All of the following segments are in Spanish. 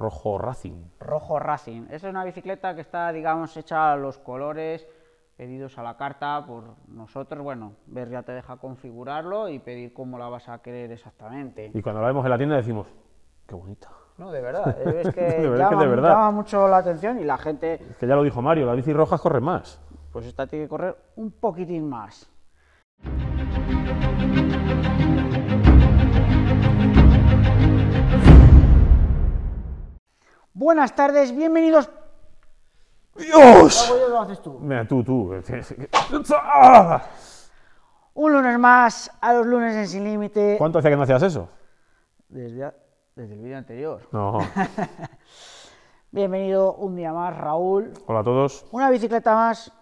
Rojo Racing. Rojo Racing. Esa es una bicicleta que está, digamos, hecha a los colores pedidos a la carta por nosotros. Bueno, ver ya te deja configurarlo y pedir cómo la vas a querer exactamente. Y cuando la vemos en la tienda decimos, qué bonita. No, de verdad. Es que, de verdad, de verdad. mucho la atención y la gente... Es que ya lo dijo Mario, la bici roja corre más. Pues esta tiene que correr un poquitín más. Buenas tardes, bienvenidos. ¡Dios! tú. Mira, tú, tú. Un lunes más a los lunes en Sin Límite. ¿Cuánto hacía que no hacías eso? Desde, desde el vídeo anterior. No. Bienvenido un día más, Raúl. Hola a todos. Una bicicleta más.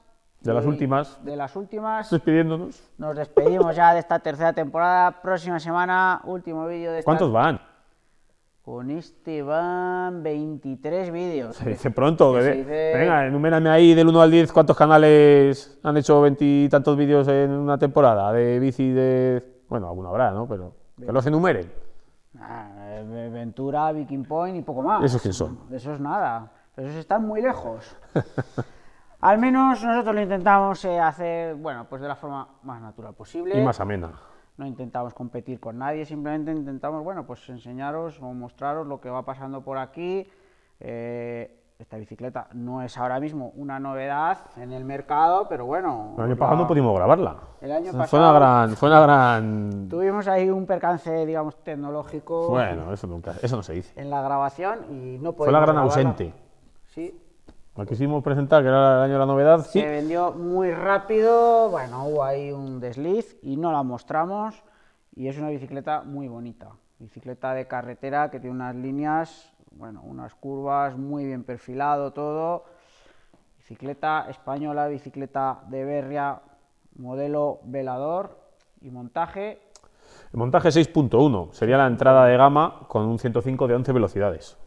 De las últimas. De las últimas. Despidiéndonos. Nos despedimos ya de esta tercera temporada. Próxima semana, último vídeo de esta. ¿Cuántos van? Con este van 23 vídeos. Se dice pronto. Venga, enumérame ahí del 1 al 10 cuántos canales han hecho tantos vídeos en una temporada de bici de... Bueno, alguna habrá, ¿no? Pero que los enumeren. Ah, Ventura, Viking Point y poco más. ¿Esos quién son? Eso es nada. Esos están muy lejos. al menos nosotros lo intentamos eh, hacer, bueno, pues de la forma más natural posible. Y más amena no intentamos competir con nadie, simplemente intentamos, bueno, pues enseñaros o mostraros lo que va pasando por aquí. Eh, esta bicicleta no es ahora mismo una novedad en el mercado, pero bueno. El año pasado no pudimos grabarla. El año pasado. Fue una gran. Fue una gran... Tuvimos ahí un percance, digamos, tecnológico. Bueno, eso nunca, eso no se dice. En la grabación y no podemos. Fue la gran ausente. Sí, la quisimos presentar, que era el año de la novedad. Se vendió muy rápido, bueno, hubo ahí un desliz y no la mostramos. Y es una bicicleta muy bonita. Bicicleta de carretera que tiene unas líneas, bueno, unas curvas, muy bien perfilado todo. Bicicleta española, bicicleta de Berria, modelo velador y montaje. El montaje 6.1 sería la entrada de gama con un 105 de 11 velocidades.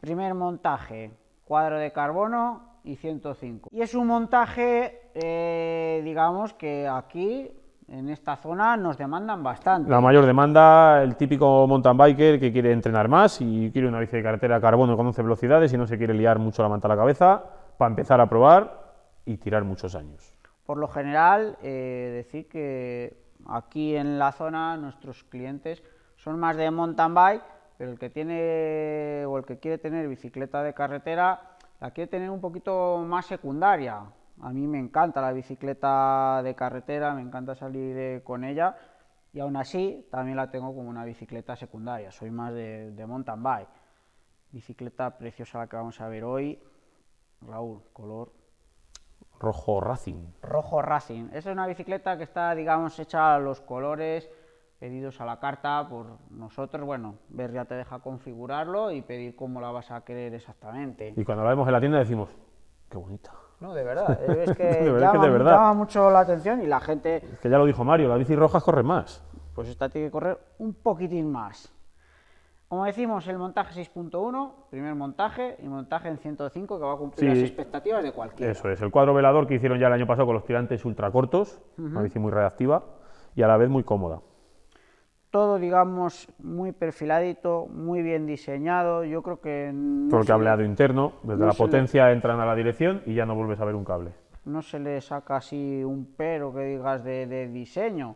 Primer montaje, cuadro de carbono y 105. Y es un montaje, eh, digamos, que aquí en esta zona nos demandan bastante. La mayor demanda, el típico mountain biker que quiere entrenar más y quiere una bici de carretera carbono con 11 velocidades y no se quiere liar mucho la manta a la cabeza para empezar a probar y tirar muchos años. Por lo general, eh, decir que aquí en la zona nuestros clientes son más de mountain bike pero el que tiene o el que quiere tener bicicleta de carretera, la quiere tener un poquito más secundaria. A mí me encanta la bicicleta de carretera, me encanta salir con ella y aún así también la tengo como una bicicleta secundaria, soy más de, de mountain bike. Bicicleta preciosa la que vamos a ver hoy, Raúl, color Rojo Racing. Rojo Racing. Esa es una bicicleta que está, digamos, hecha a los colores pedidos a la carta por nosotros, bueno, ver ya te deja configurarlo y pedir cómo la vas a querer exactamente. Y cuando la vemos en la tienda decimos, qué bonita. No, de verdad, eh, es que, de verdad, mucho la atención y la gente... Es que ya lo dijo Mario, la bici rojas corre más. Pues esta tiene que correr un poquitín más. Como decimos, el montaje 6.1, primer montaje, y montaje en 105 que va a cumplir las expectativas de cualquiera. Eso es, el cuadro velador que hicieron ya el año pasado con los tirantes ultracortos, cortos, una bici muy reactiva y a la vez muy cómoda todo, digamos, muy perfiladito, muy bien diseñado. Yo creo que. porque el cableado interno, desde la potencia entran a la dirección y ya no vuelves a ver un cable. No se le saca así un pero que digas de, diseño.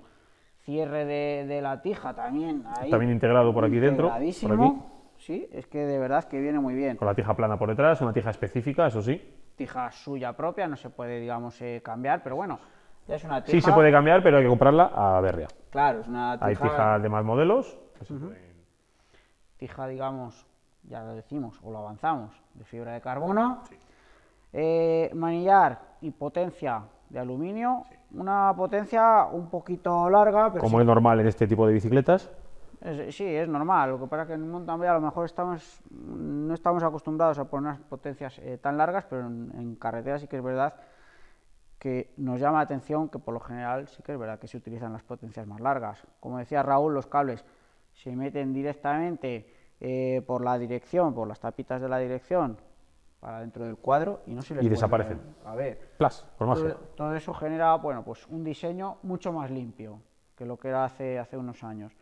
Cierre de, la tija también. también integrado por aquí dentro. Por aquí. Sí, es que de verdad que viene muy bien. Con la tija plana por detrás, una tija específica, eso sí. Tija suya propia, no se puede, digamos, eh, cambiar, pero bueno Sí, se puede cambiar, pero hay que comprarla a Berria. Claro, es una tija. Hay fija de más modelos. Fija, digamos, ya lo decimos, o lo avanzamos, de fibra de carbono. Eh, manillar y potencia de aluminio. Una potencia un poquito larga. Como es normal en este tipo de bicicletas. sí, es normal. Lo que pasa es que en mountain a lo mejor estamos, no estamos acostumbrados a poner potencias eh, tan largas, pero en, en carretera sí que es verdad que nos llama la atención que por lo general sí que es verdad que se utilizan las potencias más largas. Como decía Raúl, los cables se meten directamente eh, por la dirección, por las tapitas de la dirección, para dentro del cuadro y no se les Y desaparecen. A ver. todo, eso genera bueno, pues un diseño mucho más limpio que lo que era hace, hace unos años.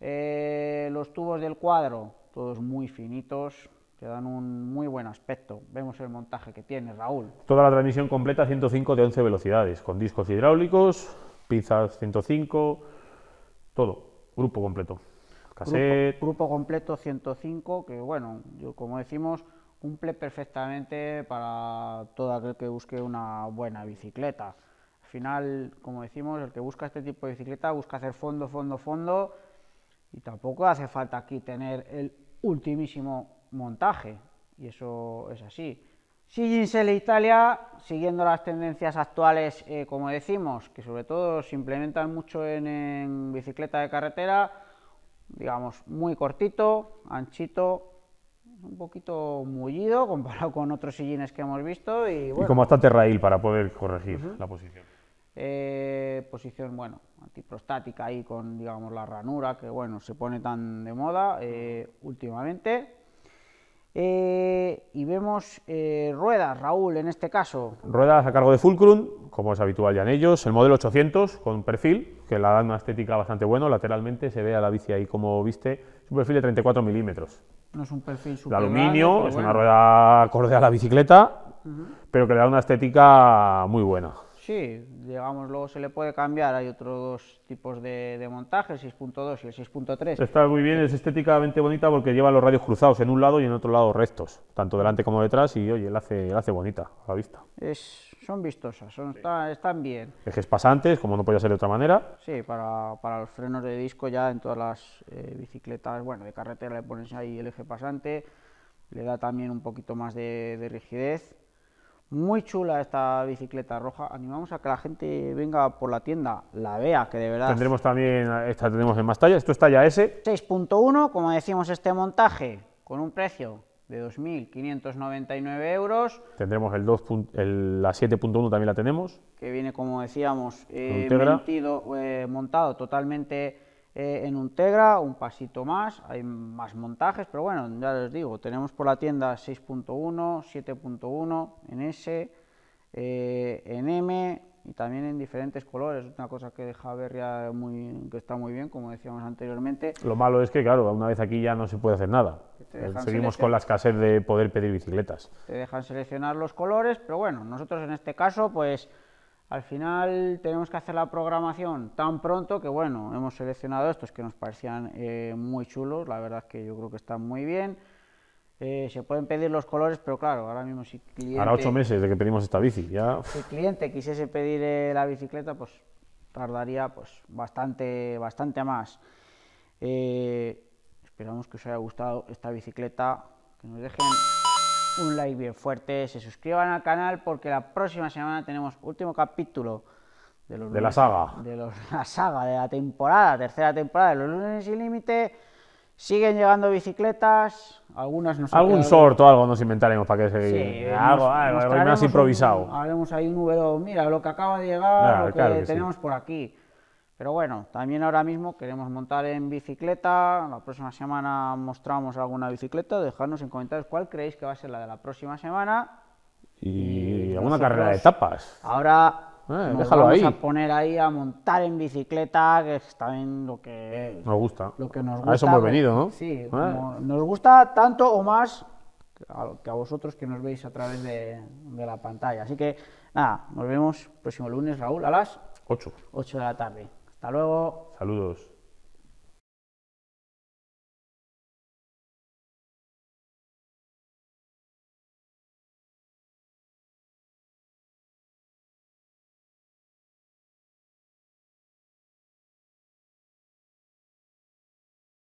Eh, los tubos del cuadro, todos muy finitos, que dan un muy buen aspecto. Vemos el montaje que tiene Raúl. Toda la transmisión completa 105 de 11 velocidades, con discos hidráulicos, pizzas 105, todo, grupo completo. Cassette. Grupo, completo 105, que bueno, yo, como decimos, cumple perfectamente para todo aquel que busque una buena bicicleta. Al final, como decimos, el que busca este tipo de bicicleta busca hacer fondo, fondo, fondo y tampoco hace falta aquí tener el ultimísimo montaje, y eso es así. en la Italia, siguiendo las tendencias actuales, eh, como decimos, que sobre todo se implementan mucho en, bicicleta de carretera, digamos, muy cortito, anchito, un poquito mullido comparado con otros sillines que hemos visto. Y, como está terrail para poder corregir la posición. Eh, posición, bueno, antiprostática ahí con, digamos, la ranura que, bueno, se pone tan de moda eh, últimamente. Eh, y vemos eh, ruedas, Raúl, en este caso. Ruedas a cargo de Fulcrum, como es habitual ya en ellos. El modelo 800 con perfil, que le da una estética bastante buena. Lateralmente se ve a la bici ahí como viste. Es un perfil de 34 milímetros. No es un perfil super De aluminio, es una rueda acorde a la bicicleta, pero que le da una estética muy buena. Sí, digamos, luego se le puede cambiar. Hay otros dos tipos de, montaje, el 6.2 y el 6.3. Está muy bien, es estéticamente bonita porque lleva los radios cruzados en un lado y en otro lado rectos, tanto delante como detrás, y oye, la hace, hace bonita a la vista. Es, son vistosas, son, están bien. Ejes pasantes, como no podía ser de otra manera. Sí, para, para los frenos de disco ya en todas las eh, bicicletas, bueno, de carretera le pones ahí el eje pasante, le da también un poquito más de rigidez muy chula esta bicicleta roja. Animamos a que la gente venga por la tienda, la vea, que de verdad. Tendremos también, esta tenemos en más tallas. Esto es talla S. 6.1, como decimos, este montaje, con un precio de 2.599 euros. Tendremos el 2. la 7.1 también la tenemos. Que viene, como decíamos, eh, eh, montado totalmente eh, en Untegra, un pasito más, hay más montajes, pero bueno, ya les digo, tenemos por la tienda 6.1, 7.1, en S, eh, en M y también en diferentes colores, una cosa que deja ver muy, que está muy bien, como decíamos anteriormente. Lo malo es que, claro, una vez aquí ya no se puede hacer nada. Seguimos con la escasez de poder pedir bicicletas. Te dejan seleccionar los colores, pero bueno, nosotros en este caso, pues al final tenemos que hacer la programación tan pronto que bueno, hemos seleccionado estos que nos parecían eh, muy chulos, la verdad es que yo creo que están muy bien. Eh, se pueden pedir los colores, pero claro, ahora mismo si cliente... Ahora ocho meses de que pedimos esta bici, ya... Si el cliente quisiese pedir eh, la bicicleta, pues tardaría pues bastante, bastante más. esperamos que os haya gustado esta bicicleta, que nos dejen un like bien fuerte, se suscriban al canal porque la próxima semana tenemos último capítulo de, los de la saga. De la saga, de la temporada, tercera temporada de los lunes sin límite. Siguen llegando bicicletas, algunas nos Algún sort o algo nos inventaremos para que se... Sí, algo, algo, algo más improvisado. haremos ahí un número, mira, lo que acaba de llegar, lo que tenemos por aquí. Pero bueno, también ahora mismo queremos montar en bicicleta, la próxima semana mostramos alguna bicicleta, dejadnos en comentarios cuál creéis que va a ser la de la próxima semana. Y, alguna carrera de etapas. Ahora eh, nos vamos a poner ahí a montar en bicicleta, que está también lo que nos gusta. Lo que nos a eso hemos venido, ¿no? Sí, eh. nos gusta tanto o más que a vosotros que nos veis a través de, la pantalla. Así que nada, nos vemos próximo lunes, Raúl, a las 8. 8 de la tarde. Hasta luego. Saludos.